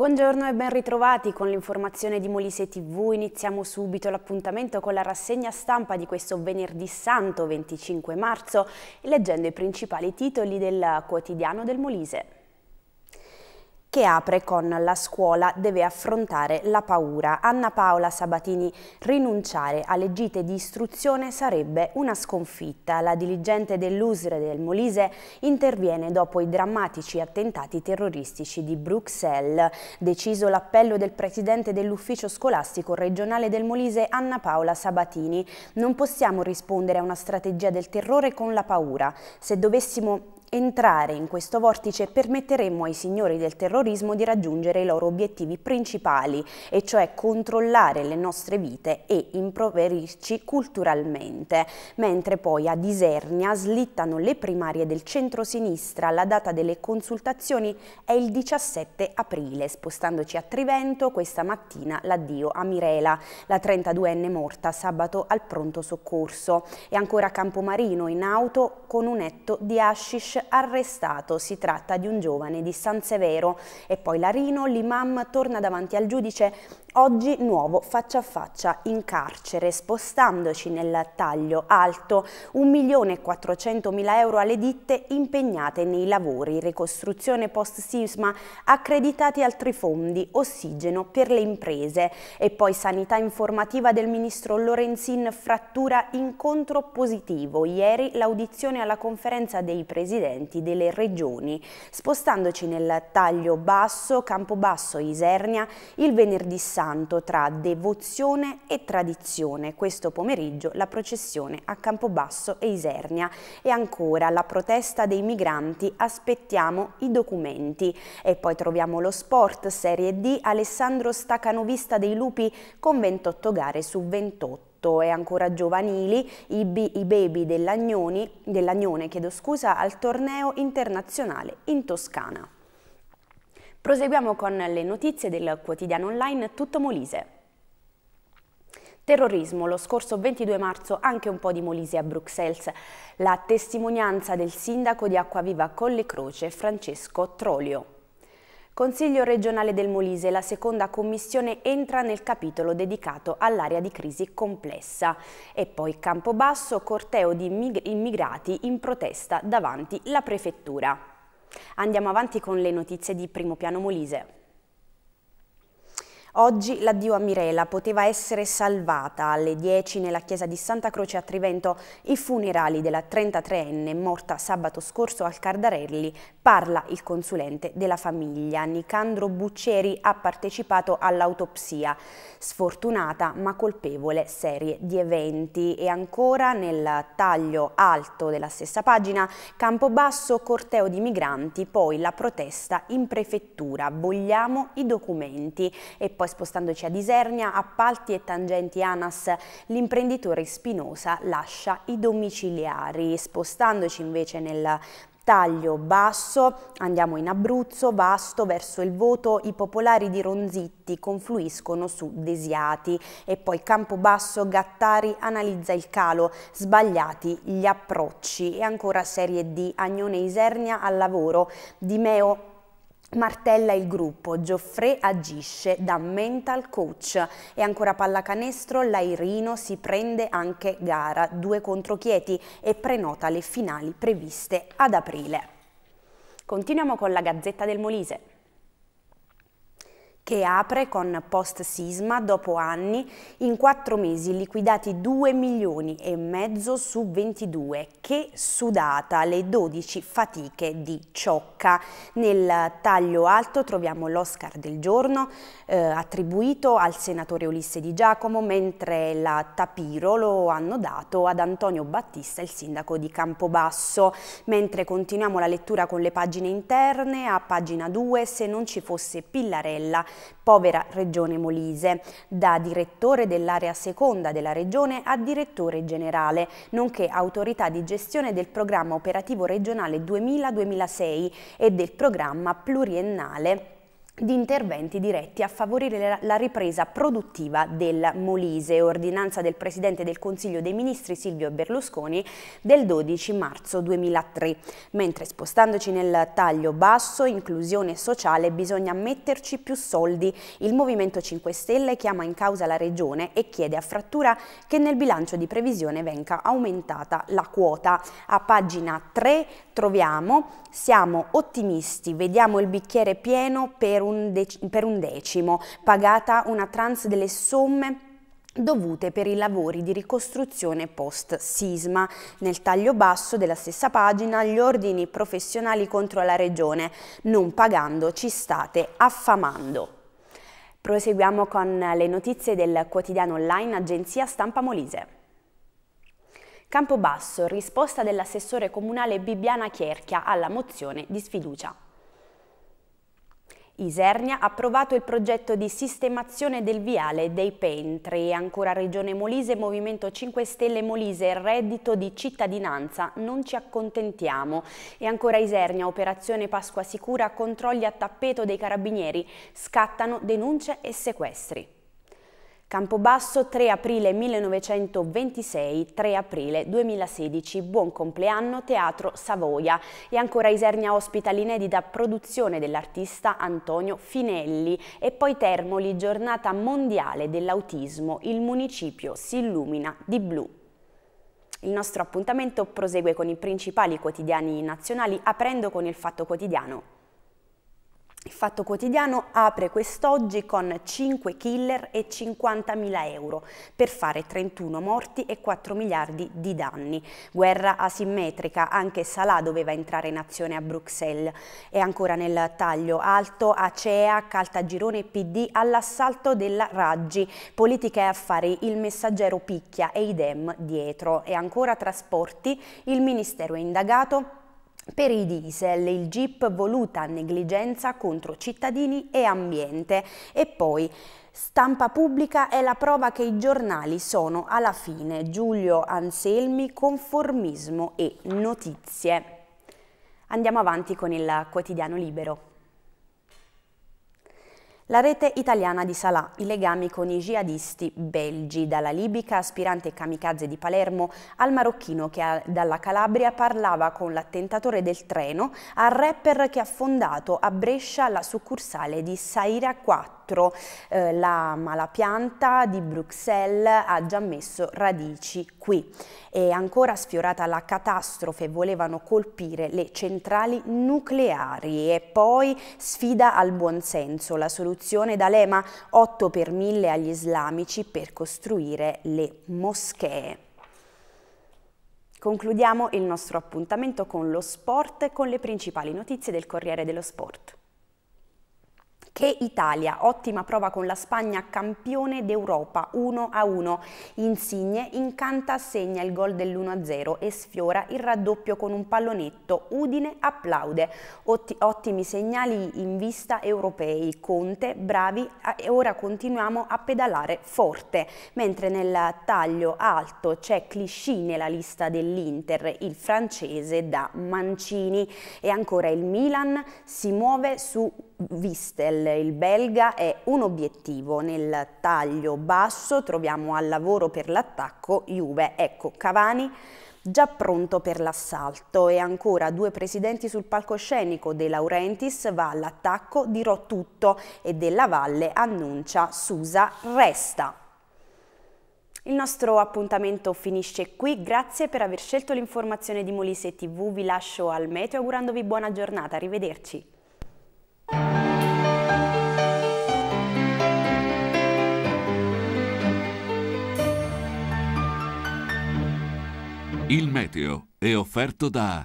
Buongiorno e ben ritrovati con l'informazione di Molise TV. Iniziamo subito l'appuntamento con la rassegna stampa di questo venerdì santo 25 marzo leggendo i principali titoli del quotidiano del Molise che apre con La scuola deve affrontare la paura. Anna Paola Sabatini rinunciare alle gite di istruzione sarebbe una sconfitta. La diligente dell'Usre del Molise interviene dopo i drammatici attentati terroristici di Bruxelles. Deciso l'appello del presidente dell'ufficio scolastico regionale del Molise Anna Paola Sabatini. Non possiamo rispondere a una strategia del terrore con la paura. Se dovessimo Entrare in questo vortice permetteremmo ai signori del terrorismo di raggiungere i loro obiettivi principali, e cioè controllare le nostre vite e improverirci culturalmente, mentre poi a Disernia slittano le primarie del centro-sinistra, la data delle consultazioni è il 17 aprile, spostandoci a Trivento questa mattina l'addio a Mirela, la 32enne morta sabato al pronto soccorso, e ancora a Campomarino in auto con un etto di hashish arrestato. Si tratta di un giovane di San Severo. E poi Larino, l'imam torna davanti al giudice oggi nuovo faccia a faccia in carcere, spostandoci nel taglio alto 1.400.000 euro alle ditte impegnate nei lavori, ricostruzione post-sisma, accreditati altri fondi, ossigeno per le imprese e poi sanità informativa del ministro Lorenzin frattura incontro positivo. Ieri l'audizione alla conferenza dei presidenti presidenti delle regioni. Spostandoci nel taglio basso, Campobasso e Isernia, il venerdì santo tra devozione e tradizione. Questo pomeriggio la processione a Campobasso e Isernia. E ancora la protesta dei migranti, aspettiamo i documenti. E poi troviamo lo sport, Serie D, Alessandro Stacanovista dei Lupi con 28 gare su 28 e ancora giovanili, i, i baby dell'Agnone dell scusa, al torneo internazionale in Toscana. Proseguiamo con le notizie del quotidiano online Tutto Molise. Terrorismo, lo scorso 22 marzo anche un po' di Molise a Bruxelles. La testimonianza del sindaco di Acquaviva Colle Croce, Francesco Trolio. Consiglio regionale del Molise, la seconda commissione entra nel capitolo dedicato all'area di crisi complessa. E poi Campobasso, corteo di immigrati in protesta davanti la prefettura. Andiamo avanti con le notizie di Primo Piano Molise. Oggi l'addio a Mirela poteva essere salvata. Alle 10 nella chiesa di Santa Croce a Trivento i funerali della 33enne morta sabato scorso al Cardarelli parla il consulente della famiglia. Nicandro Buccieri ha partecipato all'autopsia. Sfortunata ma colpevole serie di eventi. E ancora nel taglio alto della stessa pagina Campobasso corteo di migranti, poi la protesta in prefettura. Vogliamo i documenti. E poi spostandoci a Disernia, appalti e tangenti ANAS, l'imprenditore Spinosa lascia i domiciliari. Spostandoci invece nel taglio basso, andiamo in Abruzzo, Vasto, verso il voto, i popolari di Ronzitti confluiscono su Desiati e poi Campobasso, Gattari analizza il calo, sbagliati gli approcci e ancora serie D, Agnone Isernia al lavoro, Di Meo Martella il gruppo, Gioffre agisce da mental coach e ancora pallacanestro, l'Airino si prende anche gara 2 contro Chieti e prenota le finali previste ad aprile. Continuiamo con la Gazzetta del Molise che apre con post sisma dopo anni, in quattro mesi liquidati 2 milioni e mezzo su 22, che sudata le 12 fatiche di Ciocca. Nel taglio alto troviamo l'Oscar del giorno eh, attribuito al senatore Ulisse Di Giacomo, mentre la Tapiro lo hanno dato ad Antonio Battista, il sindaco di Campobasso. Mentre continuiamo la lettura con le pagine interne, a pagina 2, se non ci fosse Pillarella, povera regione Molise, da direttore dell'area seconda della regione a direttore generale, nonché autorità di gestione del programma operativo regionale 2000-2006 e del programma pluriennale di interventi diretti a favorire la ripresa produttiva del Molise, ordinanza del Presidente del Consiglio dei Ministri Silvio Berlusconi del 12 marzo 2003. Mentre spostandoci nel taglio basso, inclusione sociale, bisogna metterci più soldi. Il Movimento 5 Stelle chiama in causa la Regione e chiede a Frattura che nel bilancio di previsione venga aumentata la quota. A pagina 3 troviamo siamo ottimisti, vediamo il bicchiere pieno per per un, dec- per un decimo, pagata una trans delle somme dovute per i lavori di ricostruzione post sisma. Nel taglio basso della stessa pagina gli ordini professionali contro la regione, non pagando ci state affamando. Proseguiamo con le notizie del quotidiano online Agenzia Stampa Molise. Campobasso, risposta dell'assessore comunale Bibiana Chierchia alla mozione di sfiducia. Isernia ha approvato il progetto di sistemazione del viale dei Pentri. Ancora Regione Molise, Movimento 5 Stelle Molise, reddito di cittadinanza, non ci accontentiamo. E ancora Isernia, operazione Pasqua Sicura, controlli a tappeto dei carabinieri, scattano denunce e sequestri. Campobasso 3 aprile 1926, 3 aprile 2016, buon compleanno Teatro Savoia e ancora Isernia ospita l'inedita produzione dell'artista Antonio Finelli e poi Termoli, giornata mondiale dell'autismo, il municipio si illumina di blu. Il nostro appuntamento prosegue con i principali quotidiani nazionali aprendo con il Fatto Quotidiano. Il Fatto Quotidiano apre quest'oggi con 5 killer e 50.000 euro per fare 31 morti e 4 miliardi di danni. Guerra asimmetrica, anche Salà doveva entrare in azione a Bruxelles. E ancora nel taglio alto, Acea, Caltagirone PD all'assalto della Raggi. Politica e affari, il messaggero picchia e idem dietro. E ancora trasporti, il Ministero è indagato per i diesel, il GIP voluta negligenza contro cittadini e ambiente. E poi Stampa pubblica è la prova che i giornali sono alla fine. Giulio Anselmi, conformismo e notizie. Andiamo avanti con il quotidiano libero. La rete italiana di Salah, i legami con i jihadisti belgi, dalla libica aspirante kamikaze di Palermo al marocchino che dalla Calabria parlava con l'attentatore del treno, al rapper che ha fondato a Brescia la succursale di Saira 4 2024 eh, la malapianta di Bruxelles ha già messo radici qui. E ancora sfiorata la catastrofe, volevano colpire le centrali nucleari e poi sfida al buonsenso. La soluzione d'Alema 8 per 1000 agli islamici per costruire le moschee. Concludiamo il nostro appuntamento con lo sport e con le principali notizie del Corriere dello Sport. Che Italia, ottima prova con la Spagna, campione d'Europa 1-1. Insigne incanta, segna il gol dell'1-0 e sfiora il raddoppio con un pallonetto. Udine applaude. Otti ottimi segnali in vista europei. Conte, bravi, e ora continuiamo a pedalare forte. Mentre nel taglio alto c'è Clichy nella lista dell'Inter, il francese da Mancini. E ancora il Milan si muove su Vistel, il belga, è un obiettivo. Nel taglio basso troviamo al lavoro per l'attacco Juve. Ecco, Cavani già pronto per l'assalto e ancora due presidenti sul palcoscenico De Laurentiis va all'attacco dirò tutto e Della Valle annuncia Susa resta. Il nostro appuntamento finisce qui, grazie per aver scelto l'informazione di Molise TV, vi lascio al meteo augurandovi buona giornata, arrivederci. Il meteo è offerto da...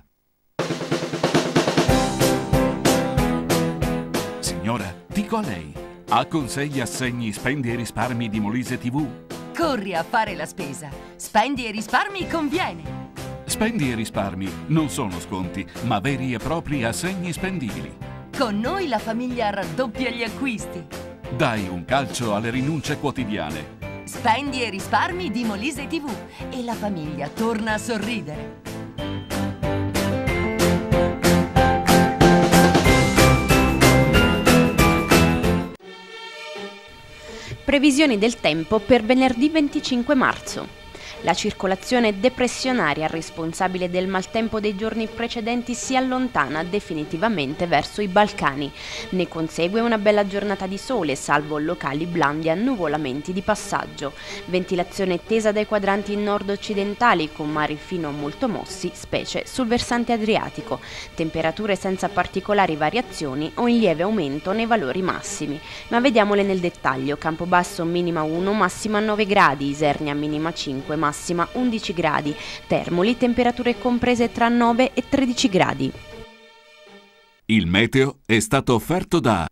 Signora, dico a lei, ha con sé gli assegni spendi e risparmi di Molise TV? Corri a fare la spesa. Spendi e risparmi conviene. Spendi e risparmi non sono sconti, ma veri e propri assegni spendibili. Con noi la famiglia raddoppia gli acquisti. Dai un calcio alle rinunce quotidiane Spendi e risparmi di Molise TV e la famiglia torna a sorridere. Previsioni del tempo per venerdì 25 marzo. La circolazione depressionaria responsabile del maltempo dei giorni precedenti si allontana definitivamente verso i Balcani. Ne consegue una bella giornata di sole, salvo locali blandi annuvolamenti di passaggio. Ventilazione tesa dai quadranti nord-occidentali con mari fino a molto mossi, specie sul versante adriatico. Temperature senza particolari variazioni o in lieve aumento nei valori massimi. Ma vediamole nel dettaglio. Campobasso minima 1, massima 9 gradi, Isernia minima 5, massima massima 11 gradi, Termoli temperature comprese tra 9 e 13 gradi. Il meteo è stato offerto da...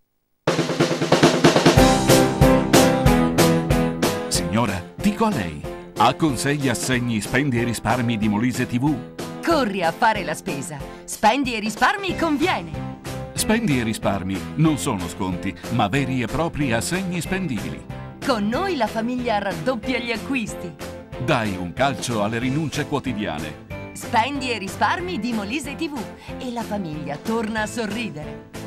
Signora, dico a lei, ha con sé gli assegni spendi e risparmi di Molise TV? Corri a fare la spesa. Spendi e risparmi conviene. Spendi e risparmi non sono sconti, ma veri e propri assegni spendibili. Con noi la famiglia raddoppia gli acquisti. Dai un calcio alle rinunce quotidiane. Spendi e risparmi di Molise TV e la famiglia torna a sorridere.